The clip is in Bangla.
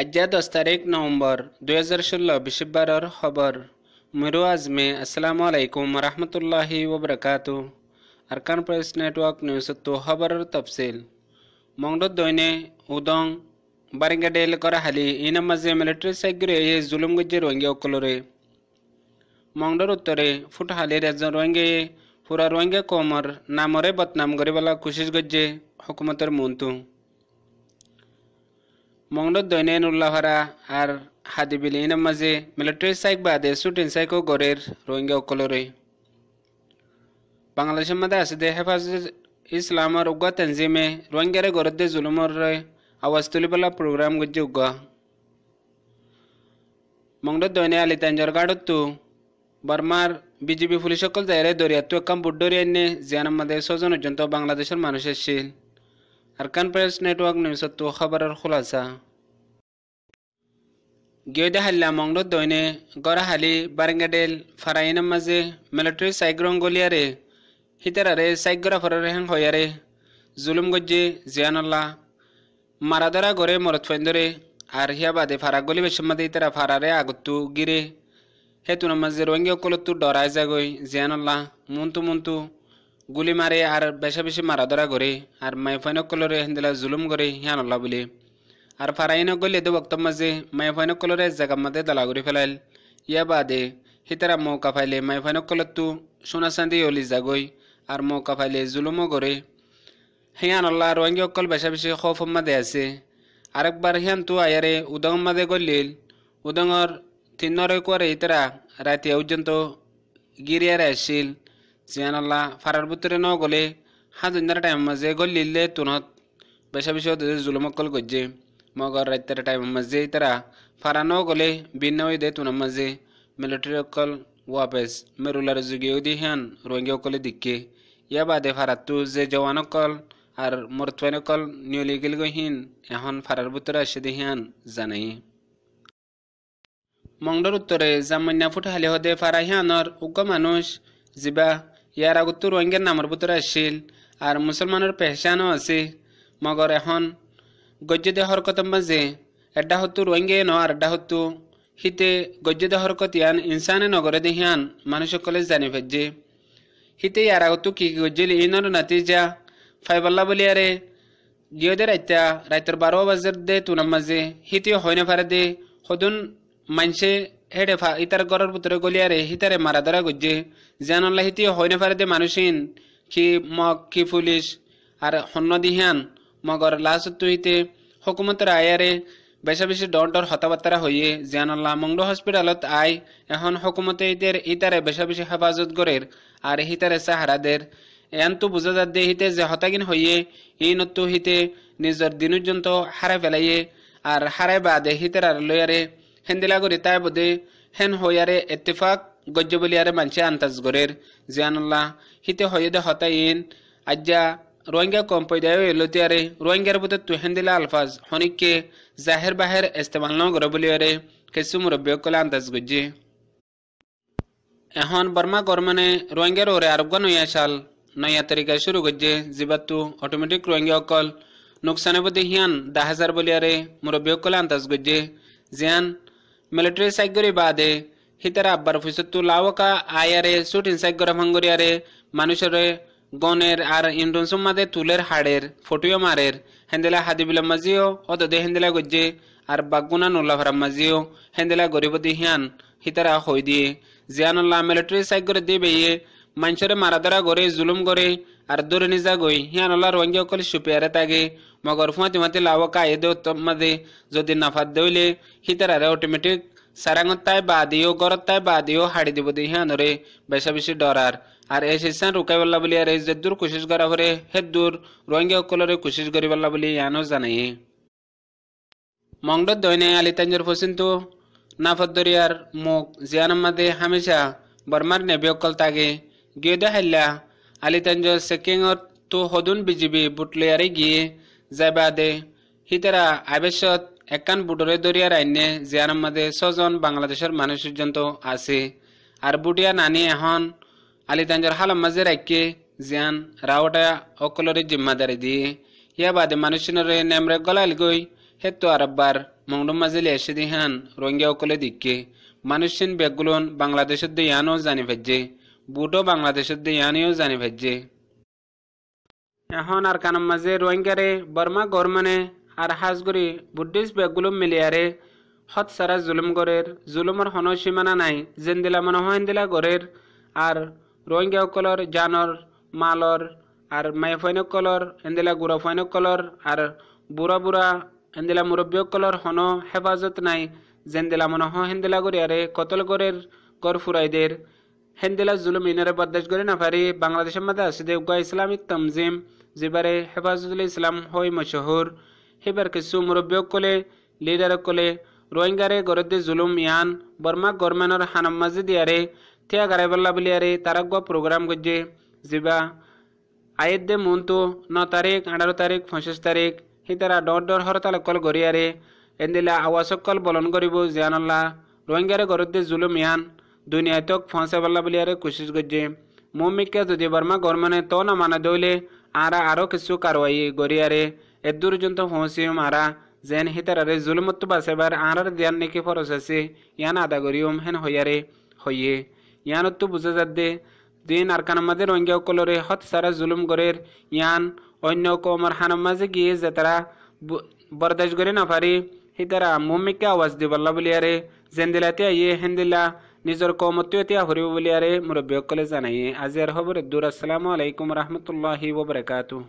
अज्जा दस तारीख नवंबर 2016 বিশেষ বাৰৰ খবৰ মৰু আজমে আসসালামু আলাইকুম রহমতুল্লাহি ওবরাকাতু আরকান প্রেস নেটওয়ার্ক নিউজ তো খবৰৰ তফসিল মংডত দৈনে উদং বারিঙ্গাডেল কৰা হালি ইনা মাজে মিলিটারি সাইগ্রে এ জুলুম গজ্জে রোহিঙ্গা অকলরে মংডৰ উত্তৰে ফুট হালিৰ এজন রোহিঙ্গায়ে ফুৰা রোহিঙ্গা কমৰ নামৰে বদনাম কৰিবলৈ কোচিছ গজ্জে হুকুমতৰ মনটো মংলো দৈনেন উল্লাহরা আর হাদিবিল ইনাম মাঝে মিলিটারি সাইক বাদে শুটিং সাইকও গড়ের রোহিঙ্গা অকলরে বাংলাদেশের মধ্যে আছে দে হেফাজত ইসলামর উগা তেনজিমে রোহিঙ্গারে গড়ত দে জুলুমর আওয়াজ তুলিবেলা প্রোগ্রাম গজ্জে উগা মংলো দৈনে আলি তেঞ্জর গাড়ত তু বার্মার বিজেপি পুলিশ সকল দায়রে দরিয়াত্তু একাম বুড্ডরিয়ান্নে জিয়ানার মধ্যে ছজন পর্যন্ত বাংলাদেশের মানুষের শীল أركان بريس نتوك نمسطو خبر الخلاصة গিয়ে হাল্লা মংড দৈনে গড়া হালি বারেঙ্গাডেল ফারাইনের মাঝে মিলিটারি সাইগ্রং গলিয়ারে হিতারারে সাইগ্রা হ্যাং হয়ারে জুলুম গজ্জে জিয়ানল্লা মারাদারা গড়ে মরত ফেন্দরে আর হিয়া বাদে ফারা গলি বেশমাদে হিতারা ফারারে আগত্তু গিরে হেতুন মাঝে রোহিঙ্গা কলত্তু ডরায় জাগই জিয়ানল্লা মুন্তু মুন্তু গুলি মারে আর বেশা বেশি মারা ধরা করে আর মাইফাইনক কলরে হেন্দেলা জুলুম করে হিয়ানল্লা বলে আর ফারাইনক গলি দে বক্তব্য যে মাইফাইনক কলরে জাগা মাতে দালা করে ফেলাইল ইয়া বাদে হিতারা মৌকা ফাইলে মাইফাইনক কলত তু সোনা চাঁদি অলি জাগই আর মৌকা ফাইলে জুলুমও করে হিয়ানল্লা রোহিঙ্গি অকল বেশা বেশি খফম্মা দে আছে আরেকবার হিয়ান তু আয়ারে উদং মাদে গলিল উদঙর তিন্নরে কুয়ারে ইতারা রাতে পর্যন্ত গিরিয়ারে আসিল জিয়ানাল্লা ফারার বুতরে ন গলে হাজার টাইম মাঝে গলিলে তুনত বেসা বেশি জুলমকল গজ্জে মগর রাত্রের টাইম মাঝে তারা ফারা ন গলে ভিন্ন দে তুনা মাঝে মিলিটারি অকল ওয়াপেস মেরুলার যুগেও দি হ্যান রোহিঙ্গি অকলে দিকে ইয়া বাদে ফারাতু যে জওয়ান অকল আর মরতুয়ান অকল নিয়লি গেল গহীন এখন ফারার বুতরে আসে দি হ্যান জানাই মংডর উত্তরে জামান্যা ফুটহালি হদে ফারা হ্যানর উগ্র মানুষ জিবা ইয়াৰ আগত ৰোহিংগীয়াৰ নামৰ বুটৰ আছিল আৰু মুছলমানৰ পেহচানো আছে মগৰ এখন গজ্য হরকত মাঝে মাজে হতো সত্তু ন আৰু এটা হতো হিতে গজ্য হরকত ইয়ান ইনচানে নগরে দেহিয়ান মানুহসকলে জানি ভাজ্যে হিতে ইয়াৰ আগত কি কি গজ্জিল ইনৰ ফাইবল্লা ফাইবাল্লা বুলি আৰে দে ৰাইতা ৰাইতৰ বাৰ বাজাৰ দে তোনাম মাজে হিতে হয় ফারে দে সদন মানছে হেডে ফা ইতার গরর পুতরে গলিয়ারে হিতারে মারা ধরা গুজে জিয়ানুল্লাহ হিতি হইনে পারে দে মানুষিন কি মগ কি পুলিশ আর হন্য দিহান মগর লাশ তুইতে হকুমতের আয়ারে বেশা বেশি ডর হতাবার্তারা হইয়ে জিয়ানুল্লাহ মংলো হসপিটালত আই এখন হকুমতে ইতের ইতারে বেশা বেশি হেফাজত গরের আর হিতারে সাহারাদের এন তো বুঝা যার দে হিতে যে হতাগিন হইয়ে এই নত্য হিতে নিজের দিনুজন্ত হারা ফেলাইয়ে আর হারাই বাদে হিতের আর লয়ারে হেন্দেলা গরি তাই বোধে হেন হইয়ারে এতেফাক গজ্য বলিয়ারে মানছে আন্তাজ গরের জিয়ানুল্লাহ হিতে হইয়েদে হতাইন আজ্জা রোহিঙ্গা কম্পদায় এলতিয়ারে রোহিঙ্গার বোধে হেন্দেলা আলফাজ হনিককে জাহের বাহের ইস্তেমাল ন গর বলিয়ারে কেসু মুরব্বী কলে আন্দাজ গজ্জি এখন বর্মা গরমানে রোহিঙ্গার ওরে আরোগ্য নইয়া সাল নয়া তরিকা শুরু গজ্জে জিবাতু অটোমেটিক রোহিঙ্গা অকল নুকসানে বোধে হিয়ান দাহাজার বলিয়ারে মুরব্বী কলে আন্দাজ গজ্জে জিয়ান military saggori bade hitara abbar fisattu লাওকা আয়ারে শুটিং সাইগর mangoriare মানুষের গনের আর ইন্ডন সুম্মাদে তুলের হাড়ের ফটুয় মারের হেন্দেলা হাদিবিলা মাজিও অত দে হেন্দেলা গজ্জে আর বাগুনা নুল্লাফারাম মাজিও হেন্দেলা গরিবদি হিয়ান হিতারা হই দিয়ে জিয়ানুল্লাহ মিলিটারি সাইক করে দিয়ে বেয়ে মানুষের মারাদারা করে জুলুম করে আর দূরে নিজা গই হিয়ানুল্লাহ রোহিঙ্গা সকল সুপিয়ারে তাগে মগর ফুঁতি ফুঁয়াতিমাতি লাভ কায়ে দে যদি নাফাত দইলে হিতারারে অটোমেটিক সারাঙত বা দিও গরতায় বা দিও হাড়ি দিব দি হ্যাঁ নরে বেশা বেশি ডরার আর এই রুকাই রুকাইবল্লা বলি আর এই যে দূর কোশিশ করা হরে হে দূর রোহিঙ্গা সকলরে করি করিবল্লা বলি ইয়ানো জানাই মংডত দৈনে আলি তাঞ্জর ফসিন্তু নাফত দরিয়ার মুখ মাদে হামেশা বর্মার অকল তাগে গিয়ে হাল্লা আলি তাঞ্জর সেকিংত তো হদুন বিজিবি বুটলিয়ারে গিয়ে যাইবা দে হিতেরা আবেশত একান বুটরে দরিয়ার আইনে জিয়ার মাদে ছজন বাংলাদেশের মানুষ পর্যন্ত আছে আর বুটিয়া নানি এখন আলিতাঞ্জর হালাম মাঝে রাখিয়ে জিয়ান রাওটা অকলরে জিম্মাদারি দিয়ে ইয়া বাদে মানুষের নেমরে গলাল গই হেতু আরববার মংডম মাঝে এসে দিহান রঙ্গিয়া অকলে দিকে মানুষের বেগুলন বাংলাদেশের দিয়ানও জানি ভেজে বুটও বাংলাদেশের দিয়ানিও জানি ভেজে এখন আর কানম মাঝে রোহিঙ্গারে বর্মা গরমনে আর হাজগুড়ি বুদ্ধিস্ট গুলুম মিলিয়ারে হত সারা জুলুম গড়ের জুলুমর হন সীমানা নাই জেন্দিলা মনে হিন্দিলা গড়ের আর রোহিঙ্গা কলর জানর মালর আর মাইফৈনক কলর এন্দিলা গুড়ফৈনক কলর আর বুড়া বুড়া এন্দিলা মুরব্বী কলর হন হেফাজত নাই জেন্দিলা মনে হিন্দিলা গড়িয়ারে কতল গড়ের গড় ফুরাইদের হেন্দিলা জুলুম ইনারে বরদাস্ত করে না পারি বাংলাদেশের মধ্যে আসিদে উগা ইসলামিক তমজিম যেবারে হেফাজতুল ইসলাম হই মশহুর হেবার কিছু মুরব্বীক কলে লিডার কলে রোহিঙ্গারে গরদে জুলুম ইয়ান বর্মা গরমেনর হানম মাজি দিয়ারে থিয়া গারাইবল্লা বলিয়ারে তারা গুয়া প্রোগ্রাম গজ্জে জিবা আয়ের দে মন্তু ন তারিখ আঠারো তারিখ পঁচিশ তারিখ হি তারা ডর ডর হরতাল কল গরিয়ারে এন্দিলা আওয়াজ কল বলন করিব জিয়ানল্লা রোহিঙ্গারে গরদে জুলুম ইয়ান दुनिया तक पहुँचे वाला बोलियारे कोशिश गजे मुमिका যদি বর্মা গরমানে তো না মানে দৌলে আরা আরো কিছু কারওয়াই গরিয়ারে এদুর জন্ত পৌঁছিম আরা যেন হিতারে জুলমত বাসেবার আরার ধ্যান নেকি ফরস আছে ইয়ান আদা গরিয়ম হেন হইয়ারে হইয়ে ইয়ানত্ব বুঝা দে দিন আর কানামাদের রঙ্গে কলরে হত সারা জুলুম গরের ইয়ান অন্য কমার হানামাজে গিয়ে যে তারা বরদাস করে না পারি হিতারা মুমিকা আওয়াজ দিবল্লা বলিয়ারে দিলাতে আইয়ে দিলা নিজৰ কমতো এতিয়া হৰিব বুলি আৰে মুৰব্বীসকলে জানায়ে আজিৰ খবৰ দূৰ আছালাম আলাইকুম ৰহমতুল্লাহি ববৰকাতো